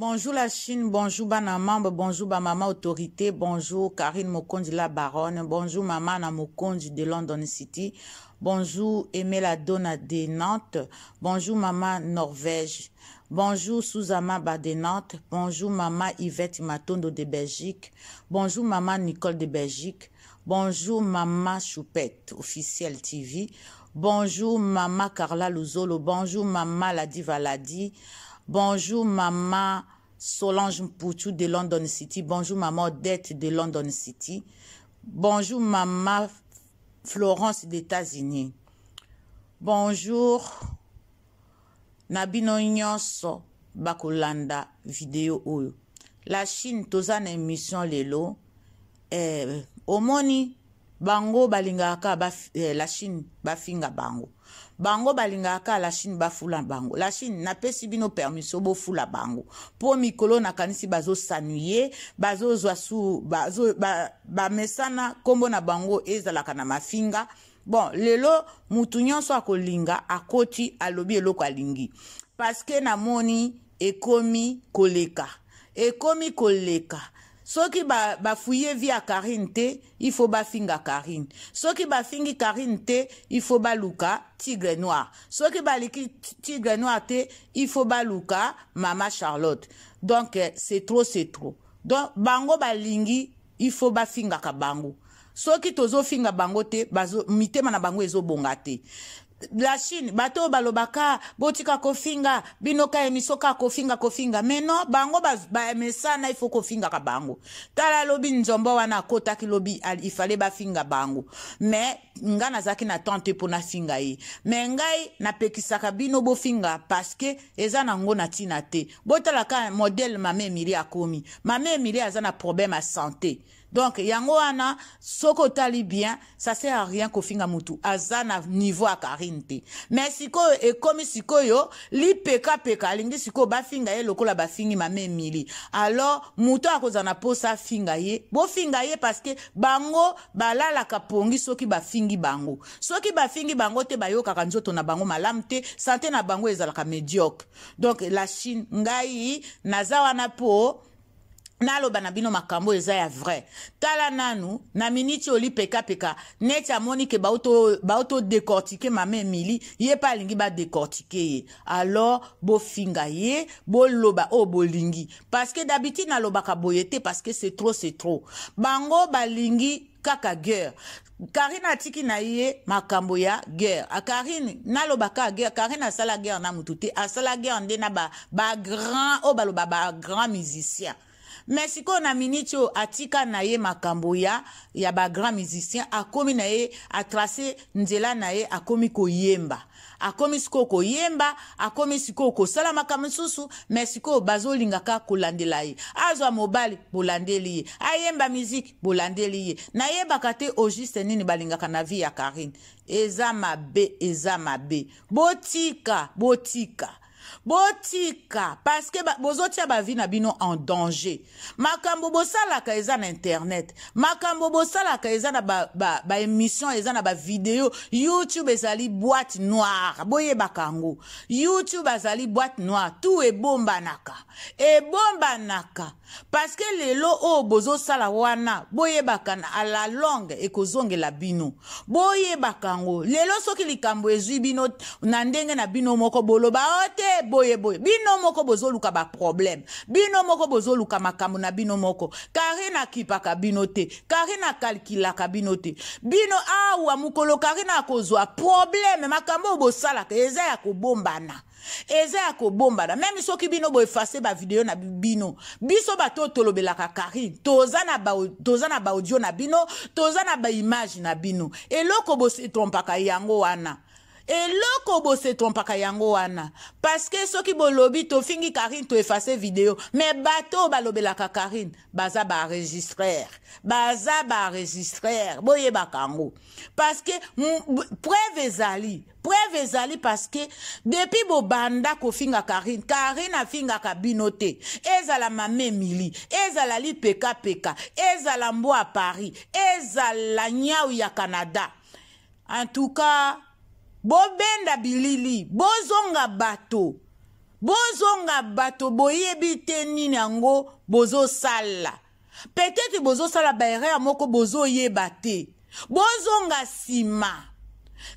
Bonjour la Chine, bonjour Banamambe, bonjour maman Autorité, bonjour Karine Mokondi la Baronne, bonjour maman Mokondi de London City, bonjour la Donna de Nantes, bonjour maman Norvège, bonjour Suzama Ba de Nantes, bonjour maman Yvette Matondo de Belgique, bonjour maman Nicole de Belgique, bonjour maman Choupette, officielle TV, bonjour maman Carla Luzolo, bonjour maman Ladi Valadi, Bonjour maman Solange Pouchou de London City. Bonjour maman Odette de London City. Bonjour maman Florence d'États-Unis. Bonjour Nabino Nyonso Bakolanda vidéo oyo. La Chine toza na émission lelo eh, omoni bango balingaka ba, eh, la Chine bafinga bango bango balingaka la chine bafula bango la chine napesi bino permission bofula bango mpo mikolo nakanisi bazosanuye bazozwa su bamesana ba, ba nkombo na bango ezalaka na mafinga bon lelo mutu nyonso akolinga akoti alobi eloko alingi paske namoni ekomi koleka ekomi koleka soki bafuye ba via karine te ifo bafinga karine soki bafingi karine te ifo baluka tigre noir soki baliki tigre noir te ifo baluka mama charlotte donc eh, c'est trop c'est trop donc bango balingi ifo bafingaka bango soki tozofinga bango te mitema na bango ezobonga te la chine bato oyo balobaka botika kofinga bino ka emisio ka kofinga kofinga me no bango bamesana ba, ifo kofingaka bango tala lobi nzombo wana akotaki lobi ifale bafinga bango me nga nazalaki na temps te mpo nafinga ye me ngai napekisaka bino bofinga parceke eza nango na ntina te botala kaka modele mame emili akomi mame emili aza na probleme ya sante donc yango wana soki otali bien ça sert à rien kofinga motu aza na niveau ya karine te me sikoyo ekomi sikoyo lipekapeka alingi sikoyo bafinga ye lokola bafingi mame emili alors motu akozala na mposa afinga ye bofinga ye parceke bango balalaka pongi soki bafingi bango soki bafingi bango te bayokaka nzoto na bango malamu te sante na bango ezalaka médiocre donc la chine ngai naza wana mpo naloba na bino makambo eza ya vrai tala nanu na miniti olipekapeka neti amoni ke baotodekortike mama emili ye mpe alingi badekortike ye alors bofinga ye boloba oyo oh, bolingi parceke dabitude nalobaka boye te parceke c'est trop c'est trop bango balingi kaka guerre karine atiki na ye makambo ya guerre akarine nalobaka guerre karine asala guerre na motu te asala guerre nde na bagrand ba oyo oh, baloba bagrand musicien ba me sikoyo na miniti oyo atika na ye makambo ya ya bagrand musicien akómi na ye atrace nzela na ye akómi koyemba akómi sikoyo koyemba akómi sikoyo kosala makambo mosusu me sikoyo bazolingaka kolandela ye azwa mobali bolandeli ye ayemba miziki bolandeli ye nayebaka te auguste nini balingaka na vi ya karine eza mabe eza mabe botika botika botika parceke bozotia bavi na bino en danger makambo bosalaka eza na internet makambo bosalaka eza na baémission ba, ba eza na bavideo youtube ezali boîte noire boyebaka yango youtube azali boîte noire tout ebombanaka ebombanaka parceke lelo oyo bozosala wana boyebaka na la longue ekozongela bino boyebaka yango lelo soki likambo ezwi bino na ndenge na bino moko boloba o te boye boye bino moko bozoluka baproblème bino moko bozoluka makambo na bino moko kari nakipaka bino te kari nakalkilaka bino te bino awa mokolo kari nakozwa problème makambo oyo bosalaka eza ya kobombana eza ya kobombana meme soki bino boefase bavideo na bino biso bato oyo tolobelaka karine toza na baaudio na bino toza na baimage na bino eloko bosetrompaka yango wana eloko bosetrompaka yango wana parceke soki bolobi tofingi karine toefase video me bato oyo balobelaka karine baza baregistrere baza baregistrere boyebaka yango parceke preuve ezali preuve ezali parceke depuis bobanda kofinga karine karine afingaka bino te ezala mame mili ezala lipekapeka ezala mbwa paris ezala nyau ya canada en tout cas bobenda bilili bozonga bato bozonga bato boyebi te nini yango bozosala peut-être bozosala baerreur moko bozoyeba te bozonga nsima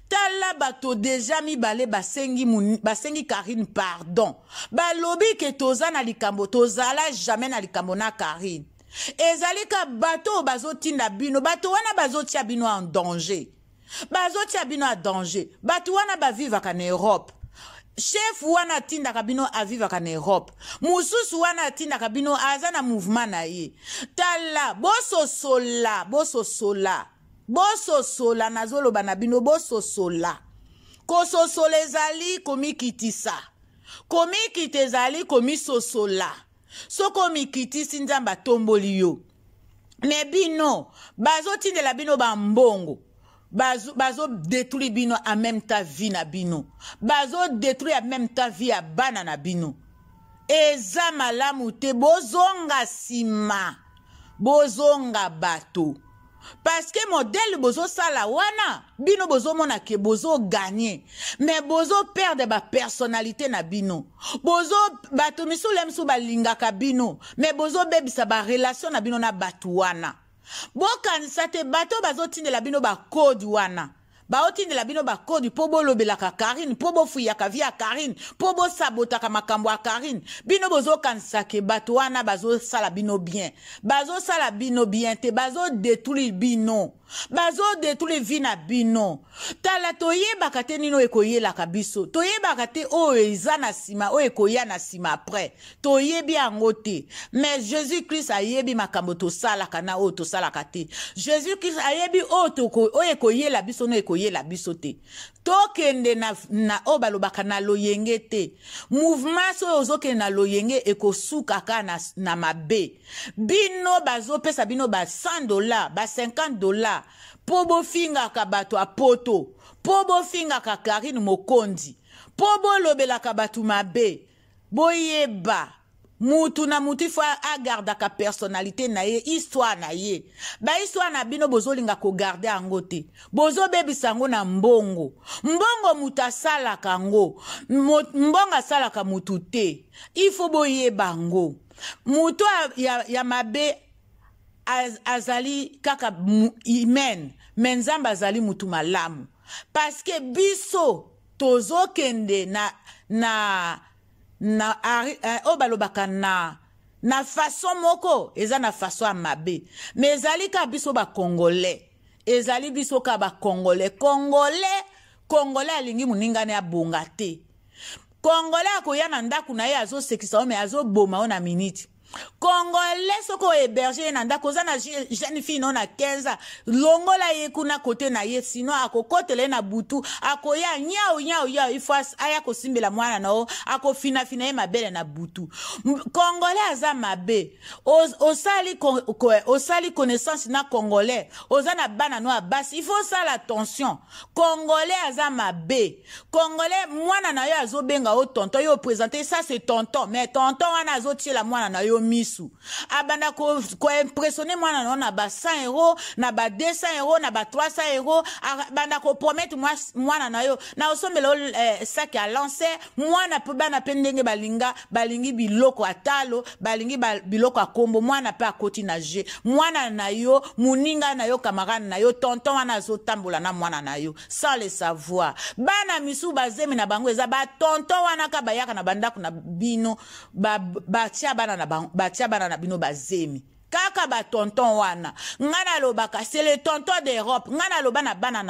tala bato deja mibale basengi, basengi karine pardon balobi ke toza na likambo tozala jamai na likambo na karine ezali ka bato oyo bazotinda bino bato wana bazotia bino en danger bazotia bino ya danger bato wana bavivaka na europe chef wana atindaka bino avivaka na europe mosusu wana atindaka bino aza na mouvement na ye tala bososola bososola bososola nazoloba na bino bososola kososola ezali komikitisa komikita ezali komisosola soko mikitisi nzambe atomboli yo me bino bazotindela bino bambongo bazodétruire bazo bino en même temps vie na bino bazodétruire en même temps vie ya bana na bino eza malamu te bozonga nsima bozonga bato parce que modele bozosala wana bino bozomona ke bozoganye me bozoperde bapersonnalité na bino bozo bato misula misu balingaka bino me bozobebisa barelation na bino na bato wana bokanisa te bato bazotindela bino bakodi wana baotindela bino bakodi mpo bolobelaka karine mpo bofuyaka vi ya karine mpo bosabotaka makambo ya karine bino bozokanisa ke bato wana bazosala bino bien bazosala bino bien te bazodetuli bino bazodetule vi na bino tala toyebaka te nini oyo ekoyelaka biso toyebaka te oyo eza na nsima oyo ekoya na nsima apres toyebi yango te mais jésus krist ayebi makambo tosalaka na oyo tosalaka te jésus krist ayebi oyo ekoyela biso na oyo ekoyela biso te tokende na, na oyo balobaka na loyenge te mouvement so oyo ozokende na loyenge ekosuka kaka na, na mabe bino bazopesa bino ba 100 dola ba 50 dola mpo bofingaka bato apoto mpo bofingaka karine mokondi mpo bolobelaka bato mabe boyeba mutu na mutu ifo agardaka personalité na ye histoire na ye bahistware na bino bozolinga kogarde yango te bozobebisa yango na mbongo mbongo mutu asalaka yango mbongo asalaka mutu te ifo boyeba yango mutu ya, ya mabe az, azali kaka humaine me nzambe azali mutu malamu parceke biso tozokende na, na na eh, oyo balobaka na na faso moko eza na faso ya mabe me ezali kaka biso bakongolais ezali biso kaka bakongolais kongolais kongolais alingi moningani abonga te kongolais akoya na ndako na ye azosekisa yo me azoboma yo na miniti congolais soki ohéberge ye na ndako oza na jeune fille no na 15 longola ye kuna kote na ye sino akokotela ye na butu akoya nyau nyau yau ifo aya kosimbela mwana na o akofinafina ye mabele na butu congolais aza mabe osali, osali connaissance na congolais oza na bana no ya basi ifo osala attention congolais aza mabe congolais mwana na yo azobenga o tonton yo opresente sa se tonton mais tonton wana azotiela mwana na yo misu abanda ah, koimpressione ko mwana no na ba 100 euro na ba 200 euro na ba 300 euro abanda ah, koprometre mwana na yo na osombela o eh, saki ya lancer mwana mpe bana mpe ndenge balinga balingi biloko ya talo balingi ba, biloko ya kombo mwana mpe akoti na je mwana na yo moninga na yo kamarade na yo tonton wana azotambola na mwana na yo sans le savoir bana misu bazemi na bango eza batonton wana kaka bayaka na bandako na bino batia ba, bana na bango batia bana na bino bazemi kaka tonton wana ngai nalobaka c'est le tonton d'europe ngai naloba na bana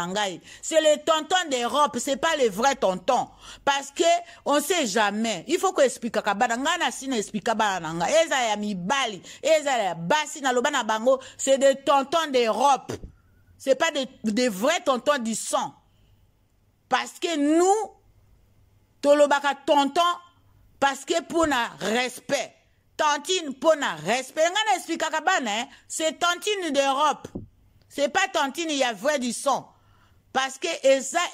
c'est le tonton d'europe c'est pas le vrai tonton parce que on sait jamais il faut koexplikaka bana ngai nasi naexplika bana na ngai Eza ya mibali eza ya basi naloba na bango c'est des tontons d'europe c'est pas des de vrais tontons du sang parce que nous tolobaka tonton parce que pour na respect tantine pour la respect ngai na hein. c'est tantine d'europe c'est pas tantine il y a vrai du son parce que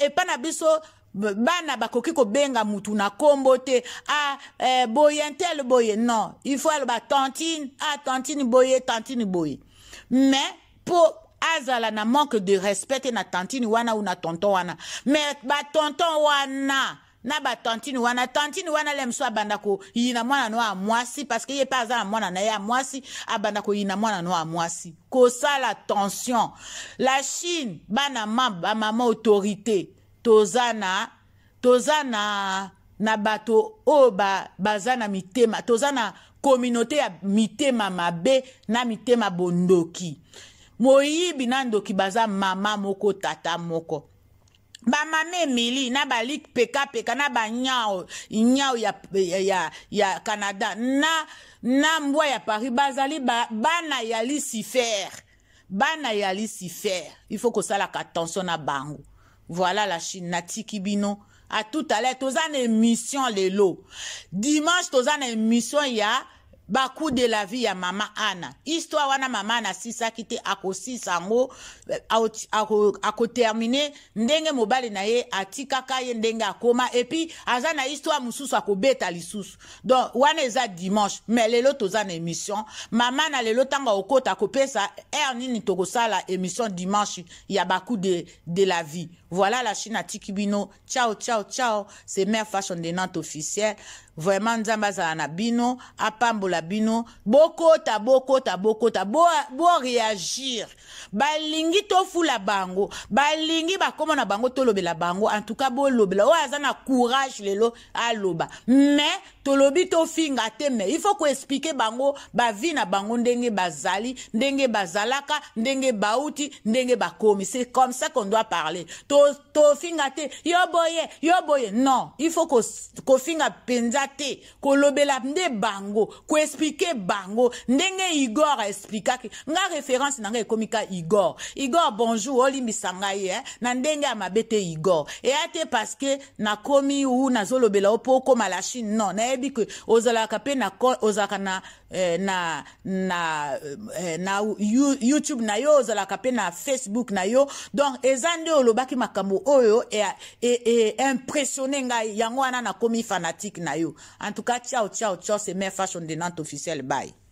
et pas na biso bana bakoki benga mutu na kombote a ah, eh, boye non il faut ba tantine ah, tantine boye tantine boye mais pour azala na manque de respect et na tantine wana ou na tonton wana mais tonton wana na batantine wana tantine wana le mosusu abanda koyina mwana no ya mwasi parceke ye mpe aza na mwana na ye ya mwasi abanda koyina mwana no ya mwasi kosala tension la chine banama bamama autorité toza na toza na na bato oyo ba, baza na mitema toza na kominauté ya mitema mabe na mitema bondoki moyibi na ndoki baza mama moko tata moko bamama emili na baligue pekapeka na banyao nyao ya, ya, ya canada na, na mbwa ya paris bazali ba, bana ya lucifer bana ya lucifer il faut kosalaka attention na bango voilà la chine natiki bino a tout à l'heure toza na émission lelo dimanche toza na émission ya baku de la vie ya mama ana histoire wana mama qui était akosisa yango akotermine euh, ako, terminé ndenge mobali na ye atikaka ye ndenge akoma puis puis azana histoire mususu akobeta lisusu donc wana eza dimanche mais lelo toza une émission mama na lelo tanga okota akopesa er nini sala émission dimanche ya baku de, de la vie voilà la chine à ciao ciao ciao c'est mère fashion de nante officielle vraiment nzambe azala na bino apambola bino bokota bokota bokota boréagir bo balingi tofula bango balingi bakoma na bango tolobela bango en tout cas bolobela oyo aza na courage lelo aloba mais tolobi tofinga te mais il faut koexplike bango bavi na bango ndenge bazali ndenge bazalaka ndenge bauti ndenge bakomi c'est comme ça qu'on doit parler tofinga to te yo boye yo boye non il faut kofinga ko mpenza kolobela te kolobela nde bango koexplike bango ndenge igor aexplikaki nga référence na nga ekomi ka igor igor bonjour olimbisa ngai eh? na ndenge ya mabe te igor eya te parceke nakomi u nazolobela o mpo okomala chine non nayebi ke ozalaka mpe ozalaka na eh, na na eh, na youtube na yo ozalaka mpe na facebook na yo donc eza nde olobaki makambo oyo eimpressionne e, e, e ngai yango wana nakomi fanatique na yo en tout cas ciao ciao ciao c'est mer fashion denante officiel bay